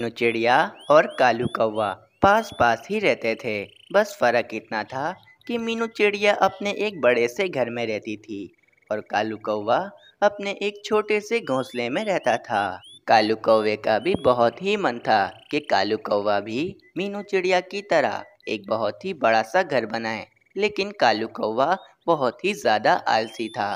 दोनों चिड़िया और कालू कौवा पास पास ही रहते थे बस फर्क इतना था कि मीनू चिड़िया अपने एक बड़े से घर में रहती थी और कालू कौवा अपने एक छोटे से घोंसले में रहता था कालू कौवे का भी बहुत ही मन था कि कालू कौवा भी मीनू चिड़िया की तरह एक बहुत ही बड़ा सा घर बनाए लेकिन कालू कौवा बहुत ही ज्यादा आलसी था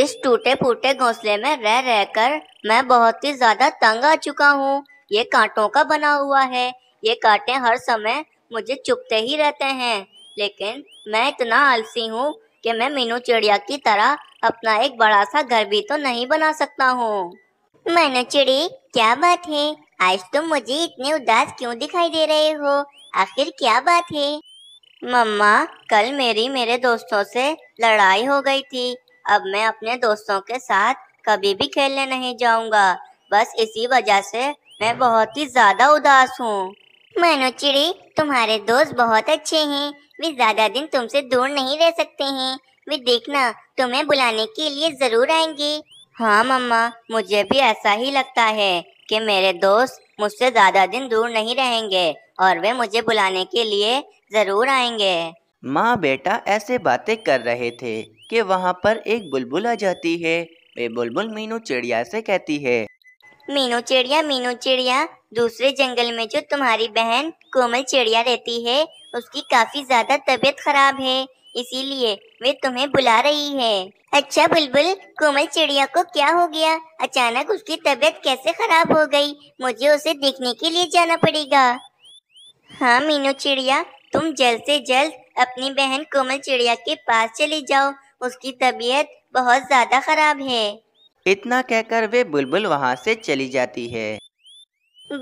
इस टूटे फूटे घोंसले में रह रहकर मैं बहुत ही ज्यादा तंग आ चुका हूँ ये कांटों का बना हुआ है ये कांटे हर समय मुझे चुपते ही रहते हैं लेकिन मैं इतना आलसी हूँ कि मैं मीनू चिड़िया की तरह अपना एक बड़ा सा घर भी तो नहीं बना सकता हूँ मीनू चिड़ी क्या बात है आज तुम तो मुझे इतने उदास क्यों दिखाई दे रहे हो आखिर क्या बात है मम्मा कल मेरी मेरे दोस्तों से लड़ाई हो गई थी अब मैं अपने दोस्तों के साथ कभी भी खेलने नहीं जाऊंगा बस इसी वजह से मैं बहुत ही ज्यादा उदास हूँ मानो चिड़ी तुम्हारे दोस्त बहुत अच्छे हैं वे ज्यादा दिन तुमसे दूर नहीं रह सकते हैं वे देखना तुम्हें बुलाने के लिए जरूर आएंगे हाँ मम्मा मुझे भी ऐसा ही लगता है कि मेरे दोस्त मुझसे ज्यादा दिन दूर नहीं रहेंगे और वे मुझे बुलाने के लिए जरूर आएंगे माँ बेटा ऐसे बातें कर रहे थे कि वहाँ पर एक बुलबुल आ जाती है वे बुलबुल मीनू चिड़िया से कहती है मीनू चिड़िया मीनू चिड़िया दूसरे जंगल में जो तुम्हारी बहन कोमल चिड़िया रहती है उसकी काफी ज्यादा तबीयत खराब है इसीलिए वे तुम्हें बुला रही है अच्छा बुलबुल कोमल चिड़िया को क्या हो गया अचानक उसकी तबीयत कैसे खराब हो गई मुझे उसे देखने के लिए जाना पड़ेगा हाँ मीनू चिड़िया तुम जल्द से जल्द अपनी बहन कोमल चिड़िया के पास चले जाओ उसकी तबीयत बहुत ज्यादा खराब है इतना कहकर वे बुलबुल वहाँ से चली जाती है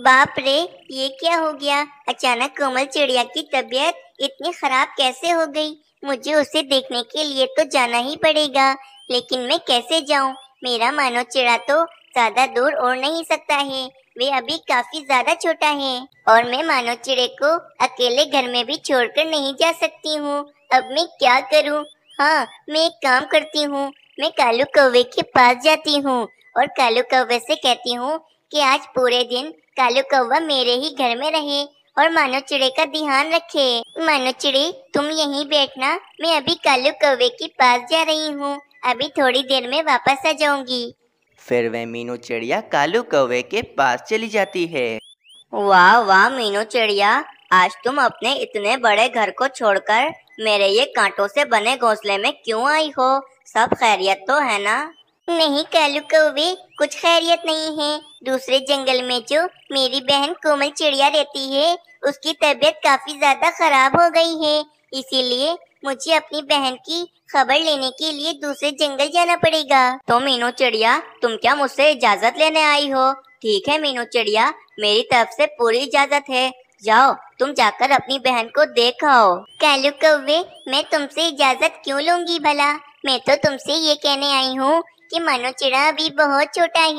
बाप रे ये क्या हो गया अचानक कोमल चिड़िया की तबीयत इतनी खराब कैसे हो गई मुझे उसे देखने के लिए तो जाना ही पड़ेगा लेकिन मैं कैसे जाऊँ मेरा मानो चिड़ा तो ज्यादा दूर उड़ नहीं सकता है वे अभी काफी ज्यादा छोटा है और मैं मानो चिड़े को अकेले घर में भी छोड़कर नहीं जा सकती हूँ अब मैं क्या करूँ हाँ मैं एक काम करती हूँ मैं कालू कौवे के पास जाती हूँ और कालू कौवे से कहती हूँ कि आज पूरे दिन कालू कौवा मेरे ही घर में रहे और मानो चिड़े का ध्यान रखे मानो चिड़े तुम यहीं बैठना मैं अभी कालू कौवे के पास जा रही हूँ अभी थोड़ी देर में वापस आ जाऊंगी फिर वह मीनू चिड़िया कालू कौवे के पास चली जाती है वाह वाह मीनू चिड़िया आज तुम अपने इतने बड़े घर को छोड़कर मेरे ये कांटों से बने घोंसले में क्यों आई हो सब खैरियत तो है ना नहीं कालू कौवे कुछ खैरियत नहीं है दूसरे जंगल में जो मेरी बहन कोमल चिड़िया रहती है उसकी तबीयत काफी ज्यादा खराब हो गई है इसीलिए मुझे अपनी बहन की खबर लेने के लिए दूसरे जंगल जाना पड़ेगा तो मीनू चिड़िया तुम क्या मुझसे इजाजत लेने आई हो ठीक है मीनू चिड़िया मेरी तरफ से पूरी इजाजत है जाओ तुम जाकर अपनी बहन को देखाओ कहलू कौवे मैं तुमसे इजाजत क्यों लूंगी भला मैं तो तुमसे ये कहने आई हूँ कि मनो चिड़ा अभी बहुत छोटा है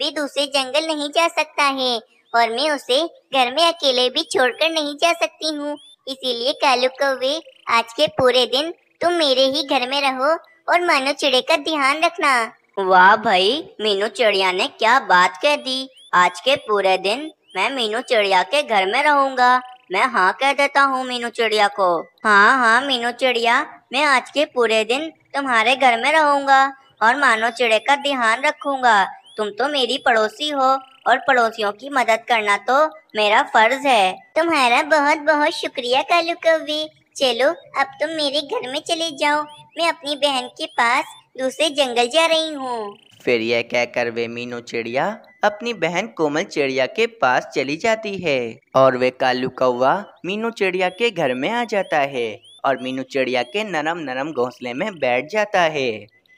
वे दूसरे जंगल नहीं जा सकता है और मैं उसे घर में अकेले भी छोड़कर नहीं जा सकती हूँ इसीलिए कालू कौवे आज के पूरे दिन तुम मेरे ही घर में रहो और मनु चिड़े का ध्यान रखना वाह भाई मीनू चिड़िया ने क्या बात कह दी आज के पूरे दिन मैं मीनू चिड़िया के घर में रहूंगा मैं हाँ कह देता हूँ मीनू चिड़िया को हाँ हाँ मीनू चिड़िया मैं आज के पूरे दिन तुम्हारे घर में रहूंगा और मानो चिड़े का ध्यान रखूंगा तुम तो मेरी पड़ोसी हो और पड़ोसियों की मदद करना तो मेरा फर्ज है तुम्हारा बहुत बहुत शुक्रिया कालू कवी चलो अब तुम मेरे घर में चले जाओ मैं अपनी बहन के पास दूसरे जंगल जा रही हूँ फिर यह कहकर वे मीनू चिड़िया अपनी बहन कोमल चिड़िया के पास चली जाती है और वे कालू कौवा मीनू चिड़िया के घर में आ जाता है और मीनू चिड़िया के नरम नरम घोंसले में बैठ जाता है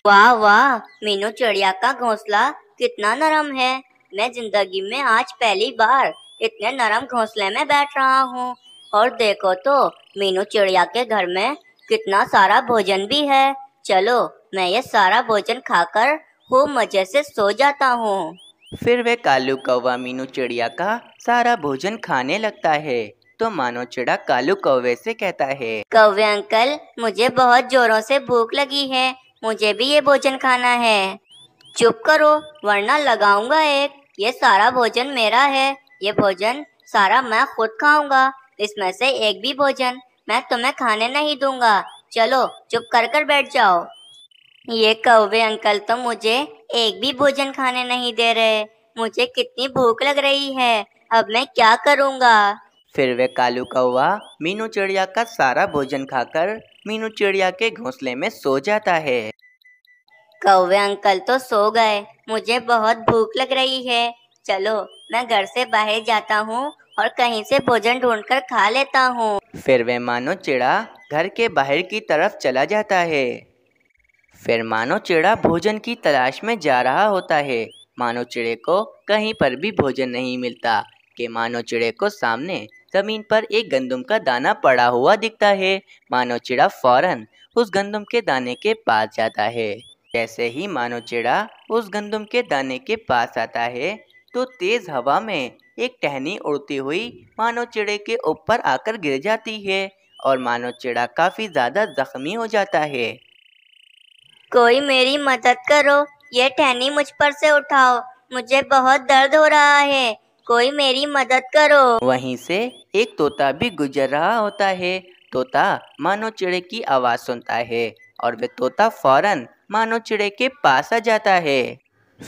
वाह वाह मीनू चिड़िया का घोंसला कितना नरम है मैं जिंदगी में आज पहली बार इतने नरम घोंसले में बैठ रहा हूँ और देखो तो मीनू चिड़िया के घर में कितना सारा भोजन भी है चलो मैं ये सारा भोजन खाकर खूब मजे से सो जाता हूँ फिर वे कालू कौवा मीनू चिड़िया का सारा भोजन खाने लगता है तो मानो चिड़ा कालू कौवे से कहता है कौवे अंकल मुझे बहुत जोरों से भूख लगी है मुझे भी ये भोजन खाना है चुप करो वरना लगाऊंगा एक ये सारा भोजन मेरा है ये भोजन सारा मैं खुद खाऊंगा इसमें से एक भी भोजन मैं तुम्हें खाने नहीं दूंगा चलो चुप कर कर बैठ जाओ ये कौवे अंकल तो मुझे एक भी भोजन खाने नहीं दे रहे मुझे कितनी भूख लग रही है अब मैं क्या करूँगा फिर वे कालू कौआ मीनू चिड़िया का सारा भोजन खाकर मीनू चिड़िया के घोंसले में सो जाता है कौवे अंकल तो सो गए मुझे बहुत भूख लग रही है चलो मैं घर से बाहर जाता हूँ और कहीं से भोजन ढूंढकर खा लेता हूँ फिर वे मानो चिड़ा घर के बाहर की तरफ चला जाता है फिर मानो चिड़ा भोजन की तलाश में जा रहा होता है मानो चिड़े को कहीं पर भी भोजन नहीं मिलता कि मानव चिड़े को सामने जमीन पर एक गंदम का दाना पड़ा हुआ दिखता है मानव चिड़ा फौरन उस गंदम के दाने के पास जाता है जैसे ही मानव चिड़ा उस गंदम के दाने के पास आता है तो तेज हवा में एक टहनी उड़ती हुई मानव चिड़े के ऊपर आकर गिर जाती है और मानव चिड़ा काफी ज्यादा जख्मी हो जाता है कोई मेरी मदद करो ये टहनी मुझ पर से उठाओ मुझे बहुत दर्द हो रहा है कोई मेरी मदद करो वहीं से एक तोता भी गुजर रहा होता है तोता मानो चिड़े की आवाज सुनता है और वे तोता फौरन मानो चिड़े के पास आ जाता है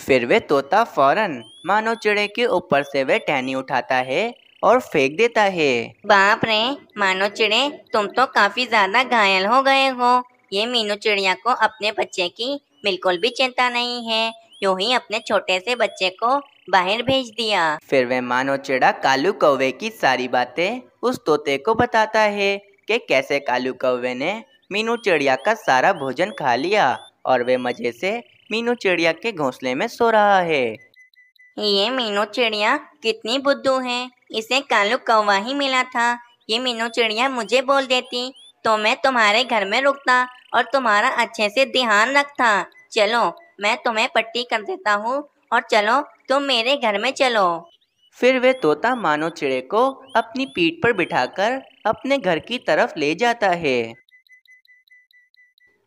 फिर वे तोता फौरन मानो चिड़े के ऊपर से वे टहनी उठाता है और फेंक देता है बाप रे मानो चिड़े तुम तो काफी ज्यादा घायल हो गए हो ये मीनू चिड़िया को अपने बच्चे की बिल्कुल भी चिंता नहीं है यूं ही अपने छोटे से बच्चे को बाहर भेज दिया फिर वह मानो चिड़ा कालू कौवे की सारी बातें उस तोते को बताता है कि कैसे कालू कौवे ने मीनू चिड़िया का सारा भोजन खा लिया और वे मजे से मीनू चिड़िया के घोंसले में सो रहा है ये मीनू चिड़िया कितनी बुद्धू है इसे कालू कौवा ही मिला था ये मीनू चिड़िया मुझे बोल देती तो मैं तुम्हारे घर में रुकता और तुम्हारा अच्छे से ध्यान रखता चलो मैं तुम्हें पट्टी कर देता हूँ और चलो तुम मेरे घर में चलो फिर वे तोता मानो चिड़े को अपनी पीठ पर बिठाकर अपने घर की तरफ ले जाता है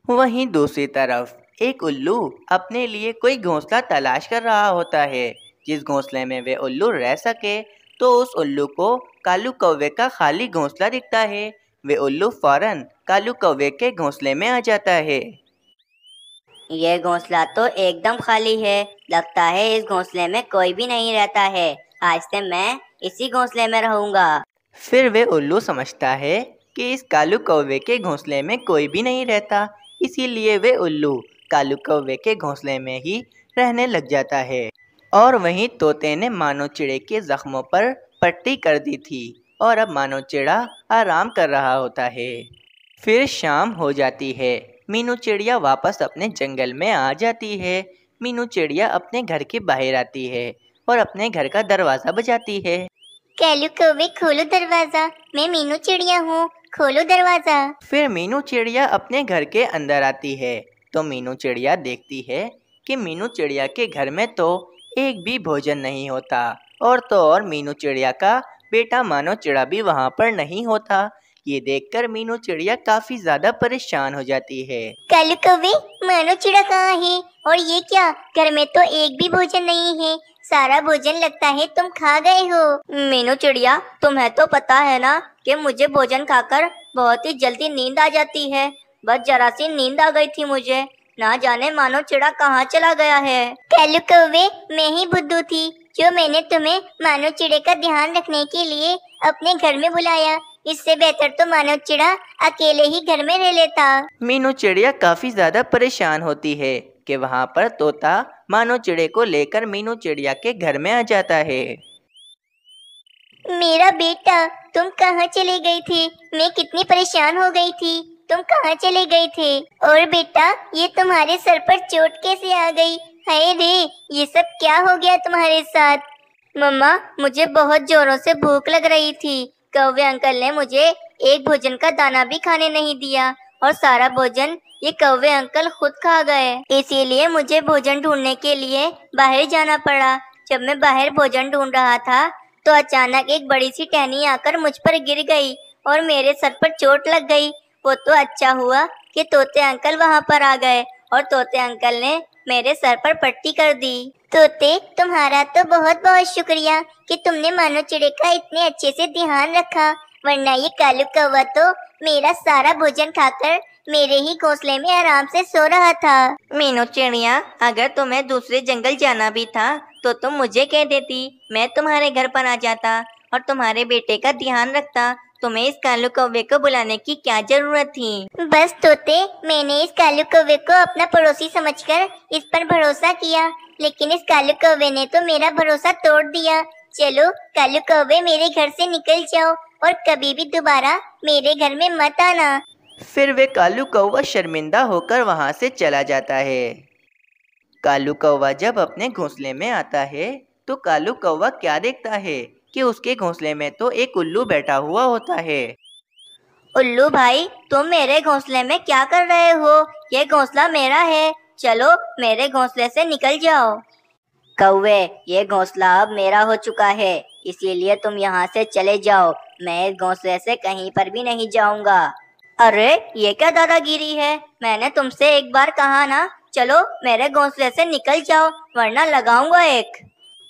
वहीं दूसरी तरफ एक उल्लू अपने लिए कोई घोंसला तलाश कर रहा होता है जिस घोंसले में वे उल्लू रह सके तो उस उल्लू को कालू कौवे का खाली घोंसला दिखता है वे उल्लू फौरन कालू कौवे के घोंसले में आ जाता है ये घोंसला तो एकदम खाली है लगता है इस घोंसले में कोई भी नहीं रहता है आज से मैं इसी घोंसले में रहूंगा फिर वे उल्लू समझता है कि इस कालू कौवे के घोंसले में कोई भी नहीं रहता इसीलिए वे उल्लू कालू कौवे के घोंसले में ही रहने लग जाता है और वहीं तोते ने मानो चिड़े के जख्मों पर पट्टी कर दी थी और अब मानो चिड़ा आराम कर रहा होता है फिर शाम हो जाती है मीनू चिड़िया वापस अपने जंगल में आ जाती है मीनू चिड़िया अपने घर के बाहर आती है और अपने घर का दरवाजा बजाती है कैलू खोलो दरवाजा मैं मीनू चिड़िया हूँ खोलो दरवाजा फिर मीनू चिड़िया अपने घर के अंदर आती है तो मीनू चिड़िया देखती है कि मीनू चिड़िया के घर में तो एक भी भोजन नहीं होता और तो और मीनू चिड़िया का बेटा मानो चिड़ा भी वहाँ पर नहीं होता ये देखकर मीनू चिड़िया काफी ज्यादा परेशान हो जाती है कल कवे मानो चिड़िया कहाँ है और ये क्या घर में तो एक भी भोजन नहीं है सारा भोजन लगता है तुम खा गए हो मीनू चिड़िया तुम्हें तो पता है ना कि मुझे भोजन खाकर बहुत ही जल्दी नींद आ जाती है बस जरा सी नींद आ गई थी मुझे ना जाने मानो चिड़ा कहाँ चला गया है कलू कौवे मैं ही बुद्धू थी जो मैंने तुम्हें मानो चिड़े का ध्यान रखने के लिए अपने घर में बुलाया इससे बेहतर तो मानव चिड़ा अकेले ही घर में रह लेता मीनू चिड़िया काफी ज्यादा परेशान होती है कि वहाँ पर तोता मानव चिड़े को लेकर मीनू चिड़िया के घर में आ जाता है मेरा बेटा तुम कहाँ चले गयी थी मैं कितनी परेशान हो गयी थी तुम कहाँ चले गए थे और बेटा ये तुम्हारे सर पर चोट कैसे आ गई हाय रे ये सब क्या हो गया तुम्हारे साथ मम्मा मुझे बहुत जोरों से भूख लग रही थी कौवे अंकल ने मुझे एक भोजन का दाना भी खाने नहीं दिया और सारा भोजन ये कौवे अंकल खुद खा गए इसीलिए मुझे भोजन ढूंढने के लिए बाहर जाना पड़ा जब मैं बाहर भोजन ढूंढ रहा था तो अचानक एक बड़ी सी टहनी आकर मुझ पर गिर गई और मेरे सर पर चोट लग गई वो तो अच्छा हुआ कि तोते अंकल वहाँ पर आ गए और तोते अंकल ने मेरे सर पर पट्टी कर दी तोते तुम्हारा तो बहुत बहुत शुक्रिया कि तुमने मानो चिड़े का इतने अच्छे से ध्यान रखा वरना ये कालू कौवा तो मेरा सारा भोजन खाकर मेरे ही घोंसले में आराम से सो रहा था मीनू चिड़िया अगर तुम्हें दूसरे जंगल जाना भी था तो तुम मुझे कह देती मैं तुम्हारे घर पर आ जाता और तुम्हारे बेटे का ध्यान रखता तुम्हें इस कालू कौवे को बुलाने की क्या जरूरत थी बस तोते मैंने इस कालू कौवे को अपना पड़ोसी समझकर इस पर भरोसा किया लेकिन इस कालू कौवे ने तो मेरा भरोसा तोड़ दिया चलो कालू कौवे मेरे घर से निकल जाओ और कभी भी दोबारा मेरे घर में मत आना फिर वे कालू कौवा शर्मिंदा होकर वहाँ से चला जाता है कालू कौवा जब अपने घोंसले में आता है तो कालू कौवा क्या देखता है कि उसके घोंसले में तो एक उल्लू बैठा हुआ होता है उल्लू भाई तुम मेरे घोंसले में क्या कर रहे हो ये घोंसला मेरा है चलो मेरे घोंसले से निकल जाओ कौवे ये घोंसला अब मेरा हो चुका है इसीलिए तुम यहाँ से चले जाओ मैं इस घोंसले से कहीं पर भी नहीं जाऊंगा अरे ये क्या दादागिरी है मैंने तुमसे एक बार कहा ना चलो मेरे घोंसले से निकल जाओ वरना लगाऊंगा एक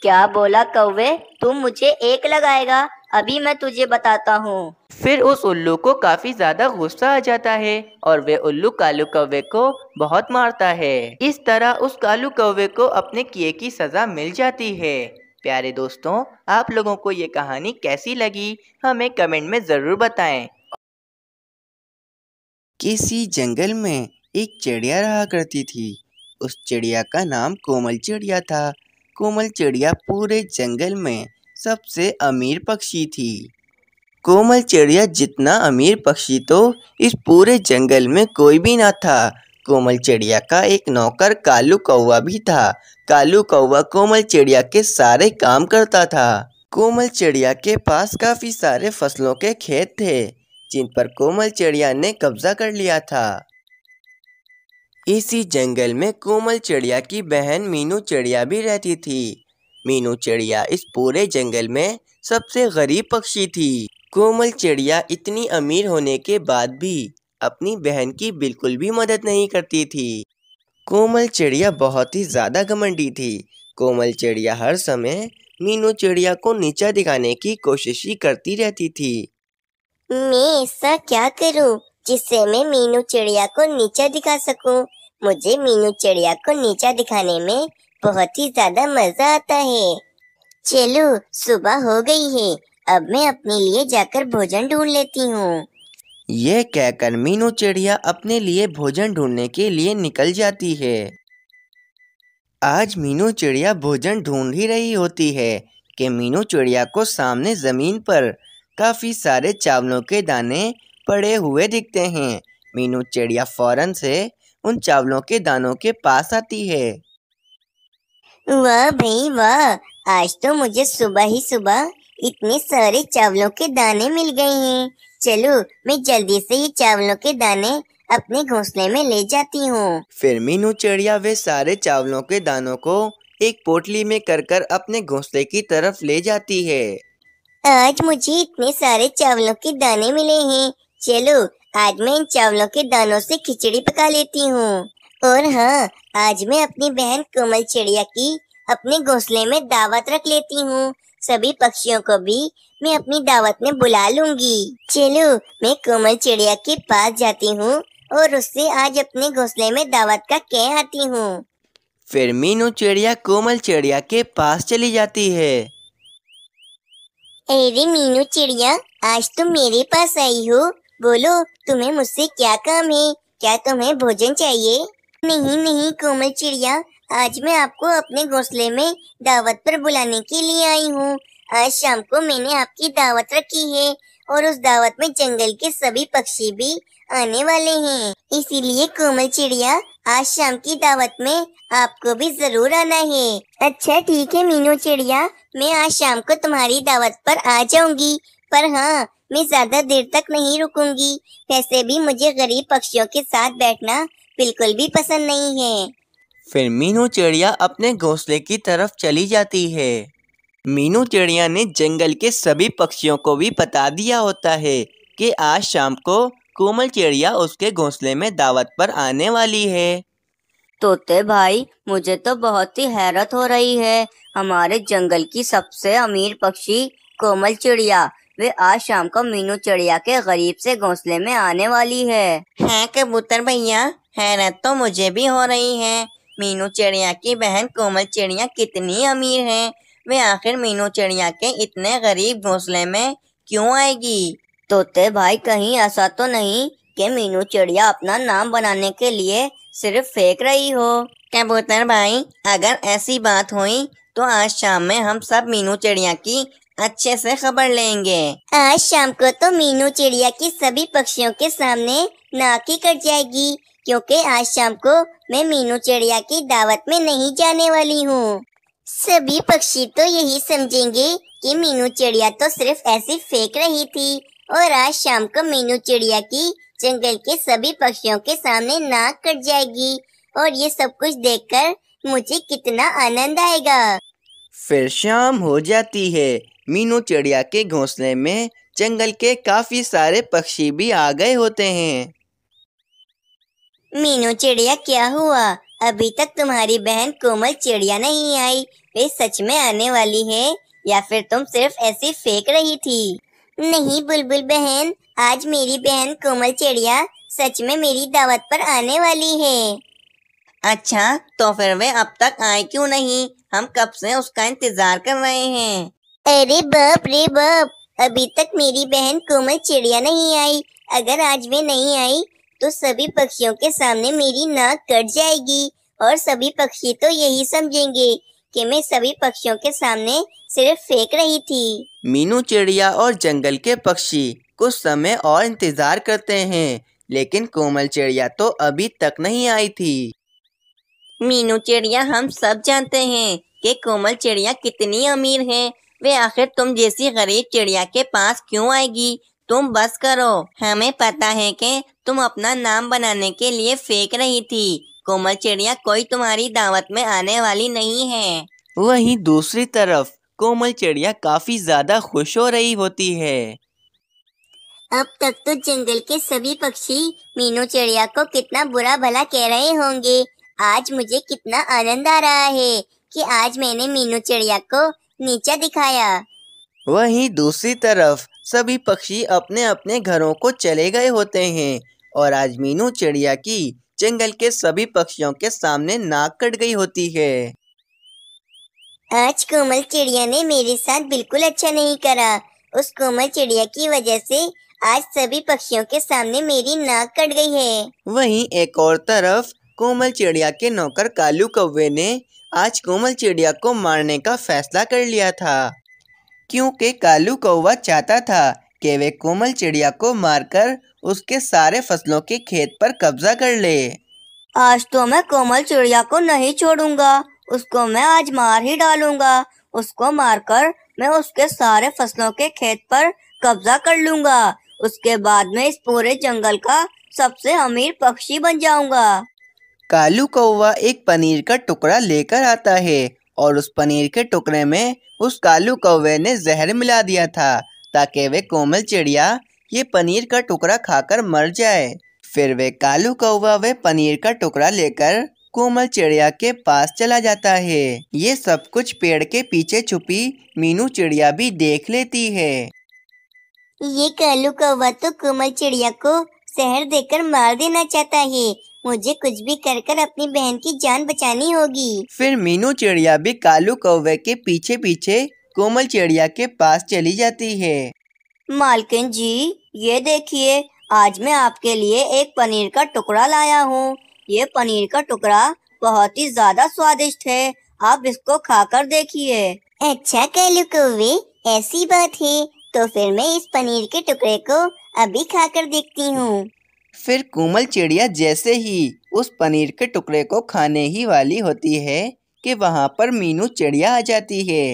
क्या बोला कौवे तुम मुझे एक लगाएगा अभी मैं तुझे बताता हूँ फिर उस उल्लू को काफी ज्यादा गुस्सा आ जाता है और वे उल्लू कालू कौवे को बहुत मारता है इस तरह उस कालू कौवे को अपने किए की सजा मिल जाती है प्यारे दोस्तों आप लोगों को ये कहानी कैसी लगी हमें कमेंट में ज़रूर बताएं। किसी जंगल में एक चिड़िया रहा करती थी उस चिड़िया का नाम कोमल चिड़िया था कोमल चिड़िया पूरे जंगल में सबसे अमीर पक्षी थी कोमल चिड़िया जितना अमीर पक्षी तो इस पूरे जंगल में कोई भी ना था कोमल चिड़िया का एक नौकर कालू कौआ भी था कालू कौआ कोमल चिड़िया के सारे काम करता था कोमल चिड़िया के पास काफ़ी सारे फसलों के खेत थे जिन पर कोमल चिड़िया ने कब्जा कर लिया था इसी जंगल में कोमल चिड़िया की बहन मीनू चिड़िया भी रहती थी मीनू चिड़िया इस पूरे जंगल में सबसे गरीब पक्षी थी कोमल चिड़िया इतनी अमीर होने के बाद भी अपनी बहन की बिल्कुल भी मदद नहीं करती थी कोमल चिड़िया बहुत ही ज़्यादा घमंडी थी कोमल चिड़िया हर समय मीनू चिड़िया को नीचा दिखाने की कोशिश ही करती रहती थी मैं ऐसा क्या करूं जिससे मैं मीनू चिड़िया को नीचा दिखा सकूं? मुझे मीनू चिड़िया को नीचा दिखाने में बहुत ही ज्यादा मजा आता है चलो सुबह हो गई है अब मैं अपने लिए जाकर भोजन ढूंढ लेती हूँ यह कहकर मीनू चिड़िया अपने लिए भोजन ढूंढने के लिए निकल जाती है आज मीनू चिड़िया भोजन ढूंढ ही रही होती है कि मीनू चिड़िया को सामने ज़मीन पर काफ़ी सारे चावलों के दाने पड़े हुए दिखते हैं मीनू चिड़िया फौरन से उन चावलों के दानों के पास आती है वाह भाई वाह आज तो मुझे सुबह ही सुबह इतने सारे चावलों के दाने मिल गए हैं चलो मैं जल्दी से ये चावलों के दाने अपने घोंसले में ले जाती हूँ फिर मीनू चिड़िया वे सारे चावलों के दानों को एक पोटली में कर कर अपने घोंसले की तरफ ले जाती है आज मुझे इतने सारे चावलों के दाने मिले हैं चलो आज मैं इन चावलों के दानों से खिचड़ी पका लेती हूँ और हाँ आज मैं अपनी बहन कोमल चिड़िया की अपने घोंसले में दावत रख लेती हूँ सभी पक्षियों को भी मैं अपनी दावत में बुला लूंगी चलो मैं कोमल चिड़िया के पास जाती हूँ और उससे आज अपने घोंसले में दावत का कह आती हूँ फिर मीनू चिड़िया कोमल चिड़िया के पास चली जाती है अरे मीनू चिड़िया आज तुम तो मेरे पास आई हो बोलो तुम्हें मुझसे क्या काम है क्या तुम्हें भोजन चाहिए नहीं नहीं कोमल चिड़िया आज मैं आपको अपने घोंसले में दावत पर बुलाने के लिए आई हूँ आज शाम को मैंने आपकी दावत रखी है और उस दावत में जंगल के सभी पक्षी भी आने वाले हैं इसीलिए कोमल चिड़िया आज शाम की दावत में आपको भी जरूर आना है अच्छा ठीक है मीनू चिड़िया मैं आज शाम को तुम्हारी दावत पर आ जाऊंगी पर हाँ मैं ज्यादा देर तक नहीं रुकूंगी वैसे भी मुझे गरीब पक्षियों के साथ बैठना बिल्कुल भी पसंद नहीं है फिर मीनू चिड़िया अपने घोंसले की तरफ चली जाती है मीनू चिड़िया ने जंगल के सभी पक्षियों को भी बता दिया होता है कि आज शाम को कोमल चिड़िया उसके घोंसले में दावत पर आने वाली है तोते भाई मुझे तो बहुत ही हैरत हो रही है हमारे जंगल की सबसे अमीर पक्षी कोमल चिड़िया वे आज शाम को मीनू चिड़िया के गरीब से घोंसले में आने वाली है हैं हाँ, कबूतर भैया हैरत तो मुझे भी हो रही है मीनू चिड़िया की बहन कोमल चिड़िया कितनी अमीर है वे आखिर मीनू चिड़िया के इतने गरीब घोंसले में क्यों आएगी तोते भाई कहीं ऐसा तो नहीं कि मीनू चिड़िया अपना नाम बनाने के लिए सिर्फ फेंक रही हो कबूतर भाई अगर ऐसी बात हुई तो आज शाम में हम सब मीनू चिड़िया की अच्छे से खबर लेंगे आज शाम को तो मीनू चिड़िया की सभी पक्षियों के सामने नाकी कट जाएगी क्योंकि आज शाम को मैं मीनू चिड़िया की दावत में नहीं जाने वाली हूँ सभी पक्षी तो यही समझेंगे कि मीनू चिड़िया तो सिर्फ ऐसी फेंक रही थी और आज शाम को मीनू चिड़िया की जंगल के सभी पक्षियों के सामने नाक कट जाएगी और ये सब कुछ देखकर मुझे कितना आनंद आएगा फिर शाम हो जाती है मीनू चिड़िया के घोंसले में जंगल के काफी सारे पक्षी भी आ गए होते हैं मीनू चिड़िया क्या हुआ अभी तक तुम्हारी बहन कोमल चिड़िया नहीं आई वे सच में आने वाली है या फिर तुम सिर्फ ऐसी फेंक रही थी नहीं बुलबुल बहन आज मेरी बहन कोमल चिड़िया सच में मेरी दावत पर आने वाली है अच्छा तो फिर वे अब तक आए क्यों नहीं हम कब से उसका इंतजार कर रहे हैं अरे बाप रे बाप अभी तक मेरी बहन कोमल चिड़िया नहीं आई अगर आज वे नहीं आई तो सभी पक्षियों के सामने मेरी नाक कट जाएगी और सभी पक्षी तो यही समझेंगे कि मैं सभी पक्षियों के सामने सिर्फ फेंक रही थी मीनू चिड़िया और जंगल के पक्षी कुछ समय और इंतजार करते हैं लेकिन कोमल चिड़िया तो अभी तक नहीं आई थी मीनू चिड़िया हम सब जानते हैं कि कोमल चिड़िया कितनी अमीर है वे आखिर तुम जैसी गरीब चिड़िया के पास क्यों आएगी तुम बस करो हमें पता है कि तुम अपना नाम बनाने के लिए फेंक रही थी कोमल चिड़िया कोई तुम्हारी दावत में आने वाली नहीं है वहीं दूसरी तरफ कोमल चिड़िया काफी ज्यादा खुश हो रही होती है अब तक तो जंगल के सभी पक्षी मीनू चिड़िया को कितना बुरा भला कह रहे होंगे आज मुझे कितना आनंद आ रहा है कि आज मैंने मीनू चिड़िया को नीचा दिखाया वहीं दूसरी तरफ सभी पक्षी अपने अपने घरों को चले गए होते हैं और आज मीनू चिड़िया की जंगल के सभी पक्षियों के सामने नाक कट गई होती है आज कोमल चिड़िया ने मेरे साथ बिल्कुल अच्छा नहीं करा उस कोमल चिड़िया की वजह से आज सभी पक्षियों के सामने मेरी नाक कट गई है वहीं एक और तरफ कोमल चिड़िया के नौकर कालू कौवे ने आज कोमल चिड़िया को मारने का फैसला कर लिया था क्योंकि कालू कौवा चाहता था कि वे कोमल चिड़िया को मारकर उसके सारे फसलों के खेत पर कब्जा कर ले आज तो मैं कोमल चिड़िया को नहीं छोड़ूंगा उसको मैं आज मार ही डालूंगा उसको मारकर मैं उसके सारे फसलों के खेत पर कब्जा कर लूंगा उसके बाद में इस पूरे जंगल का सबसे अमीर पक्षी बन जाऊंगा कालू कौवा एक पनीर का टुकड़ा लेकर आता है और उस पनीर के टुकड़े में उस कालू कौवे ने जहर मिला दिया था ताकि वे कोमल चिड़िया ये पनीर का टुकड़ा खाकर मर जाए फिर वे कालू कौवा वे पनीर का टुकड़ा लेकर कोमल चिड़िया के पास चला जाता है ये सब कुछ पेड़ के पीछे छुपी मीनू चिड़िया भी देख लेती है ये कालू कौवा तो कोमल चिड़िया को शहर देकर मार देना चाहता है मुझे कुछ भी कर कर अपनी बहन की जान बचानी होगी फिर मीनू चिड़िया भी कालू कौवे के पीछे पीछे कोमल चिड़िया के पास चली जाती है मालकिन जी ये देखिए आज मैं आपके लिए एक पनीर का टुकड़ा लाया हूँ ये पनीर का टुकड़ा बहुत ही ज्यादा स्वादिष्ट है आप इसको खाकर देखिए अच्छा कालू कौवे ऐसी बात है तो फिर मैं इस पनीर के टुकड़े को अभी खाकर देखती हूँ फिर कोमल चिड़िया जैसे ही उस पनीर के टुकड़े को खाने ही वाली होती है कि वहाँ पर मीनू चिड़िया आ जाती है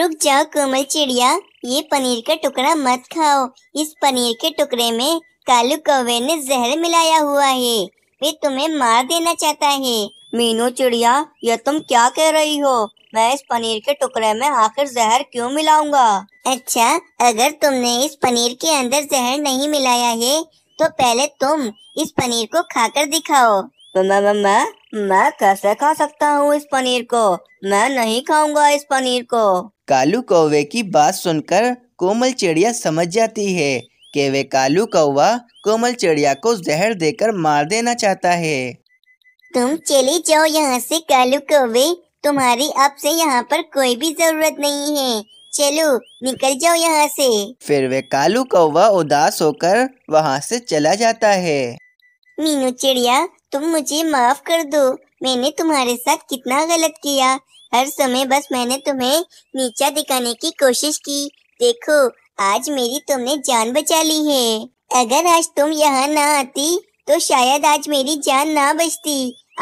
रुक जाओ कोमल चिड़िया ये पनीर का टुकड़ा मत खाओ इस पनीर के टुकड़े में कालू कौवे ने जहर मिलाया हुआ है वे तुम्हें मार देना चाहता है मीनू चिड़िया ये तुम क्या कह रही हो मैं इस पनीर के टुकड़े में आखिर जहर क्यों मिलाऊंगा अच्छा अगर तुमने इस पनीर के अंदर जहर नहीं मिलाया है तो पहले तुम इस पनीर को खाकर दिखाओ मैं मैं मैं कैसे खा सकता हूँ इस पनीर को मैं नहीं खाऊंगा इस पनीर को कालू कौवे की बात सुनकर कोमल चिड़िया समझ जाती है कि वे कालू कौवा कोमल चिड़िया को जहर देकर मार देना चाहता है तुम चली जाओ यहाँ से कालू कौवे तुम्हारी अब से यहाँ पर कोई भी जरूरत नहीं है चलो निकल जाओ यहाँ से फिर वे कालू कौवा उदास होकर वहाँ से चला जाता है मीनू चिड़िया तुम मुझे माफ कर दो मैंने तुम्हारे साथ कितना गलत किया हर समय बस मैंने तुम्हें नीचा दिखाने की कोशिश की देखो आज मेरी तुमने जान बचा ली है अगर आज तुम यहाँ ना आती तो शायद आज मेरी जान ना बचती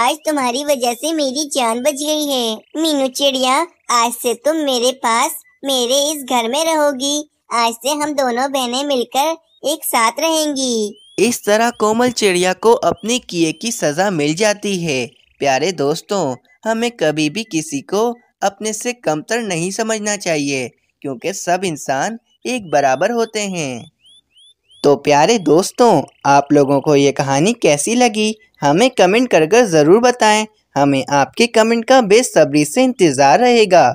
आज तुम्हारी वजह से मेरी जान बच गई है मीनू चिड़िया आज से तुम मेरे पास मेरे इस घर में रहोगी आज से हम दोनों बहनें मिलकर एक साथ रहेंगी इस तरह कोमल चिड़िया को अपने किए की सजा मिल जाती है प्यारे दोस्तों हमें कभी भी किसी को अपने से कमतर नहीं समझना चाहिए क्योंकि सब इंसान एक बराबर होते हैं तो प्यारे दोस्तों आप लोगों को ये कहानी कैसी लगी हमें कमेंट कर ज़रूर बताएं हमें आपके कमेंट का बेसब्री से इंतज़ार रहेगा